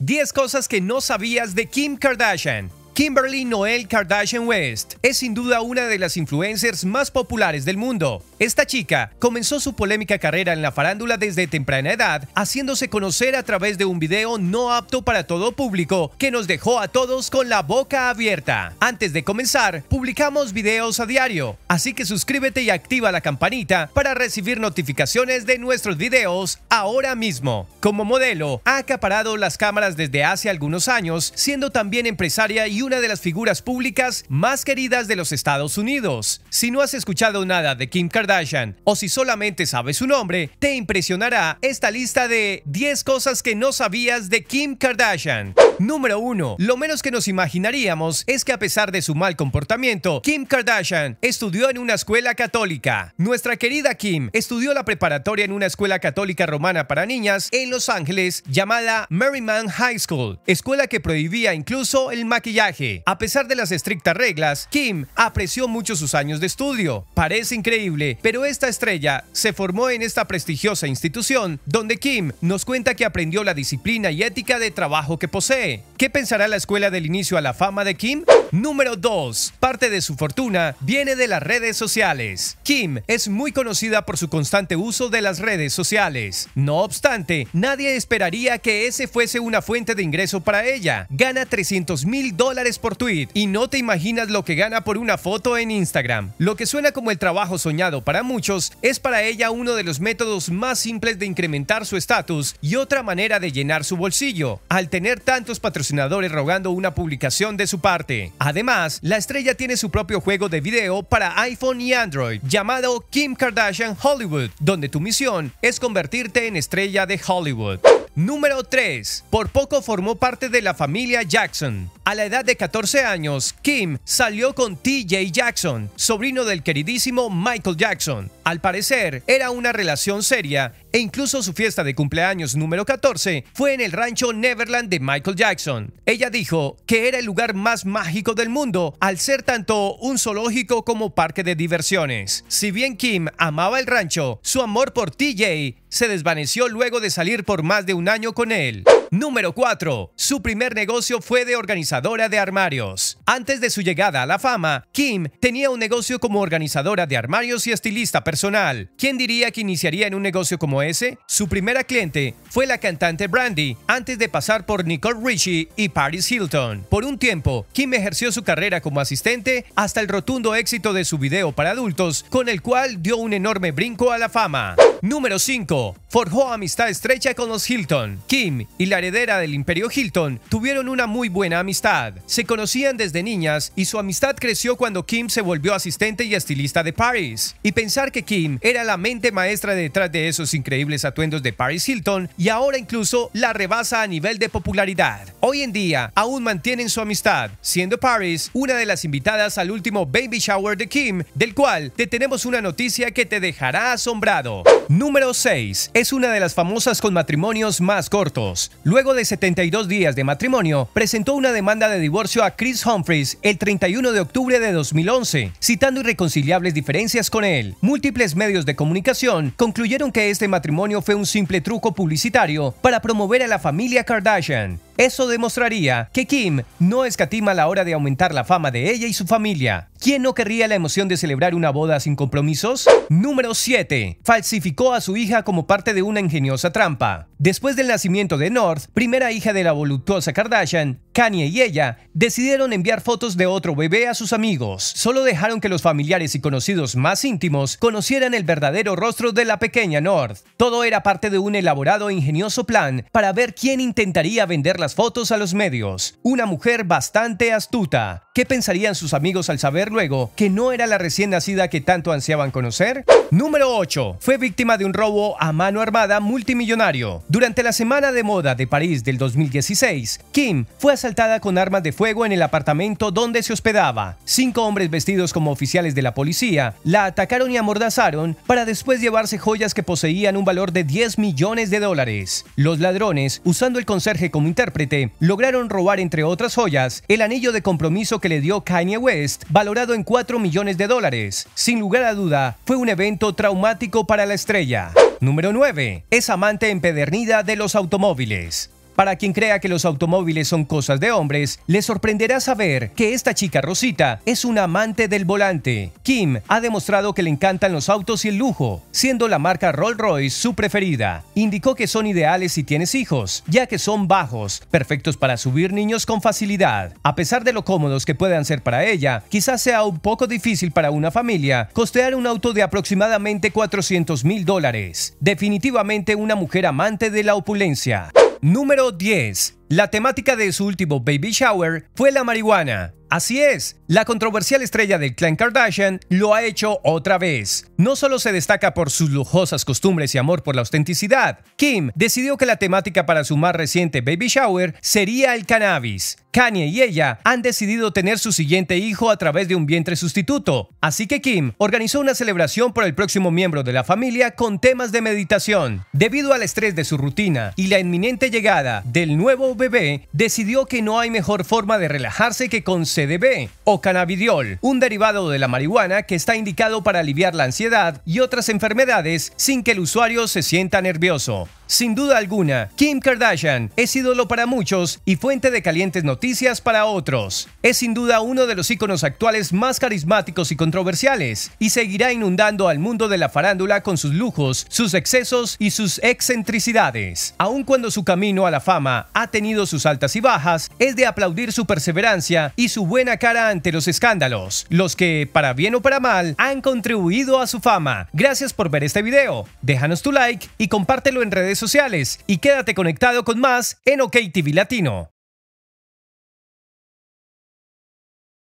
10 cosas que no sabías de Kim Kardashian. Kimberly Noel Kardashian West es sin duda una de las influencers más populares del mundo. Esta chica comenzó su polémica carrera en la farándula desde temprana edad, haciéndose conocer a través de un video no apto para todo público que nos dejó a todos con la boca abierta. Antes de comenzar, publicamos videos a diario, así que suscríbete y activa la campanita para recibir notificaciones de nuestros videos ahora mismo. Como modelo, ha acaparado las cámaras desde hace algunos años, siendo también empresaria y una de las figuras públicas más queridas de los Estados Unidos. Si no has escuchado nada de Kim Kardashian o si solamente sabes su nombre, te impresionará esta lista de 10 cosas que no sabías de Kim Kardashian. Número 1. Lo menos que nos imaginaríamos es que a pesar de su mal comportamiento, Kim Kardashian estudió en una escuela católica. Nuestra querida Kim estudió la preparatoria en una escuela católica romana para niñas en Los Ángeles llamada Merriman High School, escuela que prohibía incluso el maquillaje a pesar de las estrictas reglas, Kim apreció mucho sus años de estudio. Parece increíble, pero esta estrella se formó en esta prestigiosa institución, donde Kim nos cuenta que aprendió la disciplina y ética de trabajo que posee. ¿Qué pensará la escuela del inicio a la fama de Kim? Número 2. Parte de su fortuna viene de las redes sociales. Kim es muy conocida por su constante uso de las redes sociales. No obstante, nadie esperaría que ese fuese una fuente de ingreso para ella. Gana 300 mil dólares por tweet y no te imaginas lo que gana por una foto en Instagram. Lo que suena como el trabajo soñado para muchos es para ella uno de los métodos más simples de incrementar su estatus y otra manera de llenar su bolsillo, al tener tantos patrocinadores rogando una publicación de su parte. Además, la estrella tiene su propio juego de video para iPhone y Android llamado Kim Kardashian Hollywood, donde tu misión es convertirte en estrella de Hollywood. Número 3. Por poco formó parte de la familia Jackson. A la edad de 14 años, Kim salió con TJ Jackson, sobrino del queridísimo Michael Jackson. Al parecer, era una relación seria e incluso su fiesta de cumpleaños número 14 fue en el rancho Neverland de Michael Jackson. Ella dijo que era el lugar más mágico del mundo al ser tanto un zoológico como parque de diversiones. Si bien Kim amaba el rancho, su amor por TJ se desvaneció luego de salir por más de un año con él. Número 4. Su primer negocio fue de organizadora de armarios. Antes de su llegada a la fama, Kim tenía un negocio como organizadora de armarios y estilista personal. ¿Quién diría que iniciaría en un negocio como ese? Su primera cliente fue la cantante Brandy, antes de pasar por Nicole Richie y Paris Hilton. Por un tiempo, Kim ejerció su carrera como asistente hasta el rotundo éxito de su video para adultos, con el cual dio un enorme brinco a la fama. Número 5 forjó amistad estrecha con los Hilton. Kim y la heredera del imperio Hilton tuvieron una muy buena amistad. Se conocían desde niñas y su amistad creció cuando Kim se volvió asistente y estilista de Paris. Y pensar que Kim era la mente maestra detrás de esos increíbles atuendos de Paris Hilton y ahora incluso la rebasa a nivel de popularidad. Hoy en día aún mantienen su amistad, siendo Paris una de las invitadas al último baby shower de Kim, del cual te tenemos una noticia que te dejará asombrado. Número 6. Es una de las famosas con matrimonios más cortos. Luego de 72 días de matrimonio, presentó una demanda de divorcio a Chris Humphries el 31 de octubre de 2011, citando irreconciliables diferencias con él. Múltiples medios de comunicación concluyeron que este matrimonio fue un simple truco publicitario para promover a la familia Kardashian. Eso demostraría que Kim no escatima la hora de aumentar la fama de ella y su familia. ¿Quién no querría la emoción de celebrar una boda sin compromisos? Número 7. Falsificó a su hija como parte de una ingeniosa trampa. Después del nacimiento de North, primera hija de la voluptuosa Kardashian, Kanye y ella decidieron enviar fotos de otro bebé a sus amigos. Solo dejaron que los familiares y conocidos más íntimos conocieran el verdadero rostro de la pequeña North. Todo era parte de un elaborado e ingenioso plan para ver quién intentaría vender las fotos a los medios. Una mujer bastante astuta. ¿Qué pensarían sus amigos al saber luego que no era la recién nacida que tanto ansiaban conocer? Número 8. Fue víctima de un robo a mano armada multimillonario. Durante la semana de moda de París del 2016, Kim fue con armas de fuego en el apartamento donde se hospedaba. Cinco hombres vestidos como oficiales de la policía la atacaron y amordazaron para después llevarse joyas que poseían un valor de 10 millones de dólares. Los ladrones, usando el conserje como intérprete, lograron robar entre otras joyas el anillo de compromiso que le dio Kanye West, valorado en 4 millones de dólares. Sin lugar a duda, fue un evento traumático para la estrella. Número 9. Es amante empedernida de los automóviles. Para quien crea que los automóviles son cosas de hombres, le sorprenderá saber que esta chica Rosita es una amante del volante. Kim ha demostrado que le encantan los autos y el lujo, siendo la marca Rolls Royce su preferida. Indicó que son ideales si tienes hijos, ya que son bajos, perfectos para subir niños con facilidad. A pesar de lo cómodos que puedan ser para ella, quizás sea un poco difícil para una familia costear un auto de aproximadamente 400 mil dólares. Definitivamente una mujer amante de la opulencia. Número 10. La temática de su último baby shower fue la marihuana. Así es, la controversial estrella del clan Kardashian lo ha hecho otra vez. No solo se destaca por sus lujosas costumbres y amor por la autenticidad, Kim decidió que la temática para su más reciente baby shower sería el cannabis. Kanye y ella han decidido tener su siguiente hijo a través de un vientre sustituto, así que Kim organizó una celebración por el próximo miembro de la familia con temas de meditación. Debido al estrés de su rutina y la inminente llegada del nuevo bebé decidió que no hay mejor forma de relajarse que con CDB o cannabidiol, un derivado de la marihuana que está indicado para aliviar la ansiedad y otras enfermedades sin que el usuario se sienta nervioso. Sin duda alguna, Kim Kardashian es ídolo para muchos y fuente de calientes noticias para otros. Es sin duda uno de los íconos actuales más carismáticos y controversiales, y seguirá inundando al mundo de la farándula con sus lujos, sus excesos y sus excentricidades. Aun cuando su camino a la fama ha tenido sus altas y bajas, es de aplaudir su perseverancia y su buena cara ante los escándalos, los que, para bien o para mal, han contribuido a su fama. Gracias por ver este video, déjanos tu like y compártelo en redes sociales y quédate conectado con más en OKTV Latino.